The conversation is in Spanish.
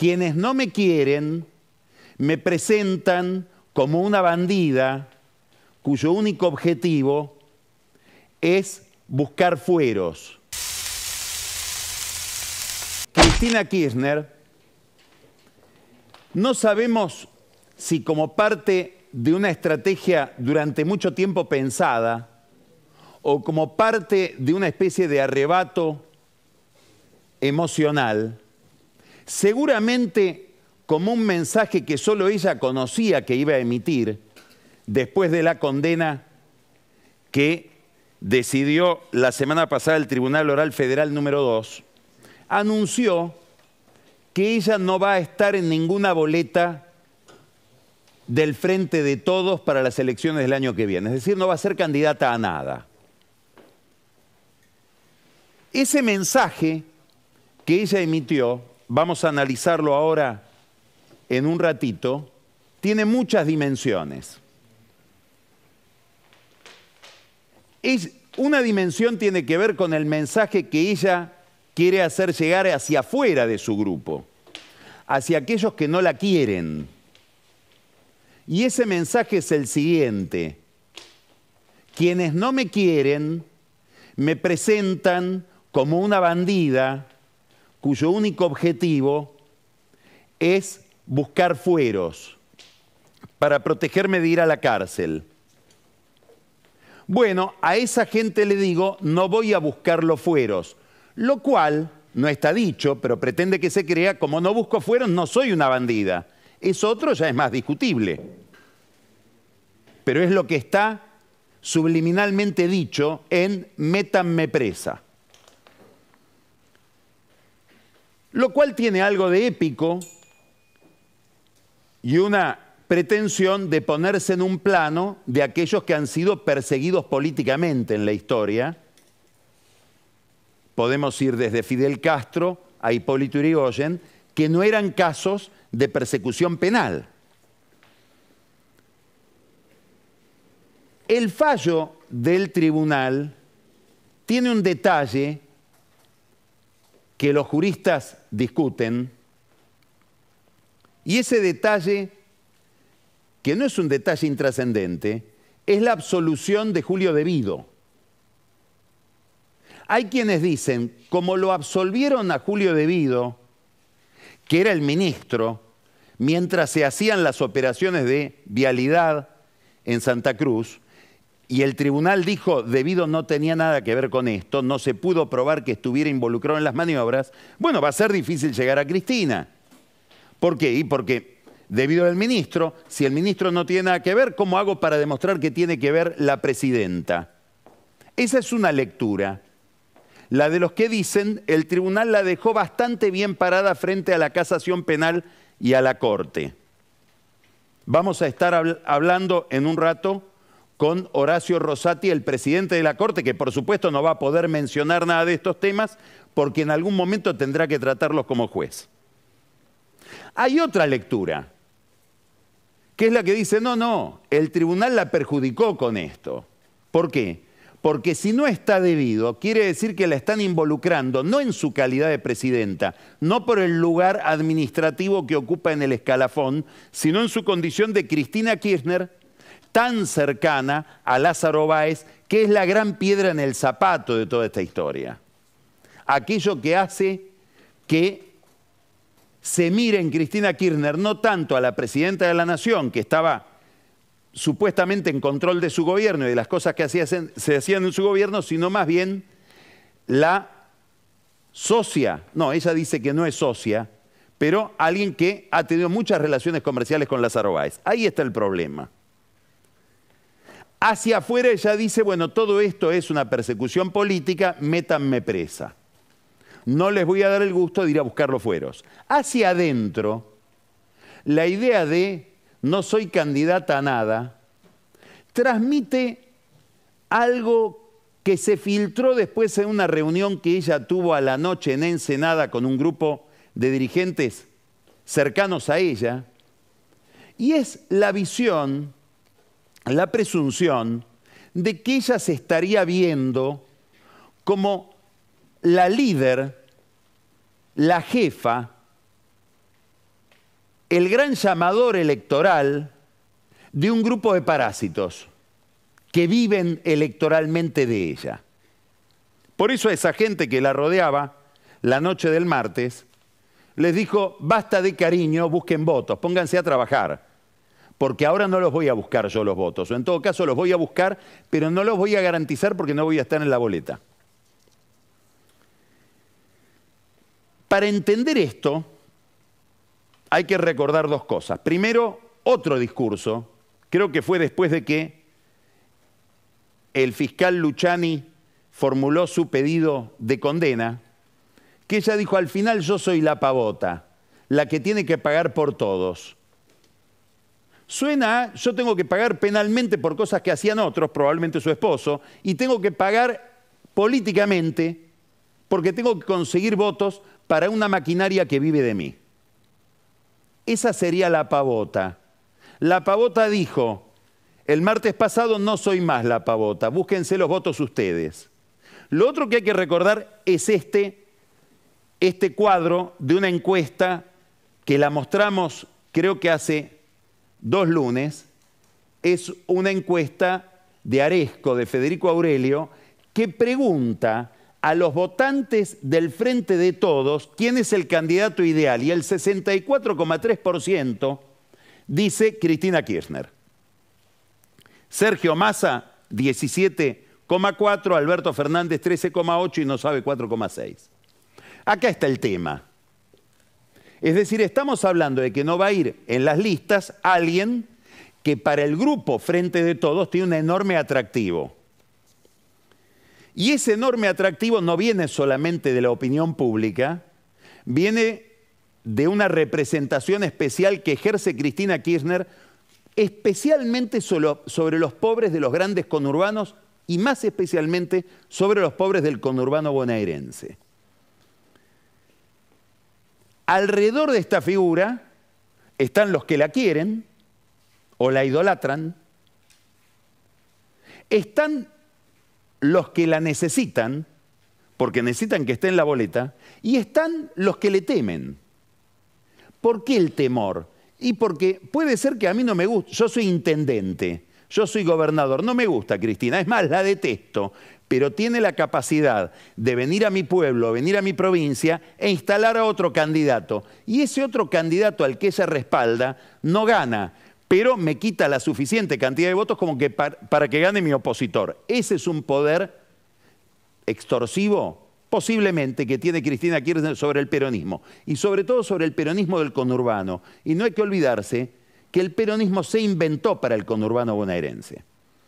Quienes no me quieren me presentan como una bandida cuyo único objetivo es buscar fueros. Cristina Kirchner, no sabemos si como parte de una estrategia durante mucho tiempo pensada o como parte de una especie de arrebato emocional, seguramente como un mensaje que solo ella conocía que iba a emitir después de la condena que decidió la semana pasada el Tribunal Oral Federal número 2, anunció que ella no va a estar en ninguna boleta del frente de todos para las elecciones del año que viene, es decir, no va a ser candidata a nada. Ese mensaje que ella emitió vamos a analizarlo ahora en un ratito, tiene muchas dimensiones. una dimensión tiene que ver con el mensaje que ella quiere hacer llegar hacia afuera de su grupo, hacia aquellos que no la quieren. Y ese mensaje es el siguiente. Quienes no me quieren me presentan como una bandida, cuyo único objetivo es buscar fueros para protegerme de ir a la cárcel. Bueno, a esa gente le digo, no voy a buscar los fueros, lo cual no está dicho, pero pretende que se crea, como no busco fueros, no soy una bandida. Es otro ya es más discutible. Pero es lo que está subliminalmente dicho en métanme presa. lo cual tiene algo de épico y una pretensión de ponerse en un plano de aquellos que han sido perseguidos políticamente en la historia. Podemos ir desde Fidel Castro a Hipólito Yrigoyen, que no eran casos de persecución penal. El fallo del tribunal tiene un detalle que los juristas discuten, y ese detalle, que no es un detalle intrascendente, es la absolución de Julio Debido. Hay quienes dicen, como lo absolvieron a Julio Debido, que era el ministro, mientras se hacían las operaciones de vialidad en Santa Cruz, y el tribunal dijo, debido no tenía nada que ver con esto, no se pudo probar que estuviera involucrado en las maniobras. Bueno, va a ser difícil llegar a Cristina. ¿Por qué? Y porque debido al ministro, si el ministro no tiene nada que ver, ¿cómo hago para demostrar que tiene que ver la presidenta? Esa es una lectura. La de los que dicen, el tribunal la dejó bastante bien parada frente a la casación penal y a la corte. Vamos a estar hablando en un rato con Horacio Rosati, el presidente de la Corte, que por supuesto no va a poder mencionar nada de estos temas porque en algún momento tendrá que tratarlos como juez. Hay otra lectura, que es la que dice, no, no, el tribunal la perjudicó con esto. ¿Por qué? Porque si no está debido, quiere decir que la están involucrando, no en su calidad de presidenta, no por el lugar administrativo que ocupa en el escalafón, sino en su condición de Cristina Kirchner tan cercana a Lázaro Báez, que es la gran piedra en el zapato de toda esta historia. Aquello que hace que se mire en Cristina Kirchner no tanto a la presidenta de la Nación, que estaba supuestamente en control de su gobierno y de las cosas que se hacían en su gobierno, sino más bien la socia, no, ella dice que no es socia, pero alguien que ha tenido muchas relaciones comerciales con Lázaro Báez. Ahí está el problema. Hacia afuera ella dice, bueno, todo esto es una persecución política, métanme presa. No les voy a dar el gusto de ir a buscar los fueros. Hacia adentro, la idea de no soy candidata a nada, transmite algo que se filtró después en una reunión que ella tuvo a la noche en Ensenada con un grupo de dirigentes cercanos a ella, y es la visión la presunción de que ella se estaría viendo como la líder, la jefa, el gran llamador electoral de un grupo de parásitos que viven electoralmente de ella. Por eso a esa gente que la rodeaba la noche del martes les dijo, basta de cariño, busquen votos, pónganse a trabajar porque ahora no los voy a buscar yo los votos, o en todo caso los voy a buscar, pero no los voy a garantizar porque no voy a estar en la boleta. Para entender esto, hay que recordar dos cosas. Primero, otro discurso, creo que fue después de que el fiscal Luchani formuló su pedido de condena, que ella dijo, al final yo soy la pavota, la que tiene que pagar por todos. Suena, yo tengo que pagar penalmente por cosas que hacían otros, probablemente su esposo, y tengo que pagar políticamente porque tengo que conseguir votos para una maquinaria que vive de mí. Esa sería la pavota. La pavota dijo, el martes pasado no soy más la pavota, búsquense los votos ustedes. Lo otro que hay que recordar es este, este cuadro de una encuesta que la mostramos creo que hace dos lunes, es una encuesta de Aresco, de Federico Aurelio, que pregunta a los votantes del Frente de Todos quién es el candidato ideal y el 64,3% dice Cristina Kirchner. Sergio Massa, 17,4, Alberto Fernández, 13,8 y no sabe 4,6. Acá está el tema. Es decir, estamos hablando de que no va a ir en las listas alguien que para el grupo frente de todos tiene un enorme atractivo. Y ese enorme atractivo no viene solamente de la opinión pública, viene de una representación especial que ejerce Cristina Kirchner especialmente sobre los pobres de los grandes conurbanos y más especialmente sobre los pobres del conurbano bonaerense. Alrededor de esta figura están los que la quieren o la idolatran, están los que la necesitan, porque necesitan que esté en la boleta, y están los que le temen. ¿Por qué el temor? Y porque puede ser que a mí no me guste, yo soy intendente, yo soy gobernador, no me gusta Cristina, es más, la detesto, pero tiene la capacidad de venir a mi pueblo, venir a mi provincia e instalar a otro candidato. Y ese otro candidato al que ella respalda no gana, pero me quita la suficiente cantidad de votos como que para, que gane mi opositor. Ese es un poder extorsivo posiblemente que tiene Cristina Kirchner sobre el peronismo y sobre todo sobre el peronismo del conurbano. Y no hay que olvidarse que el peronismo se inventó para el conurbano bonaerense.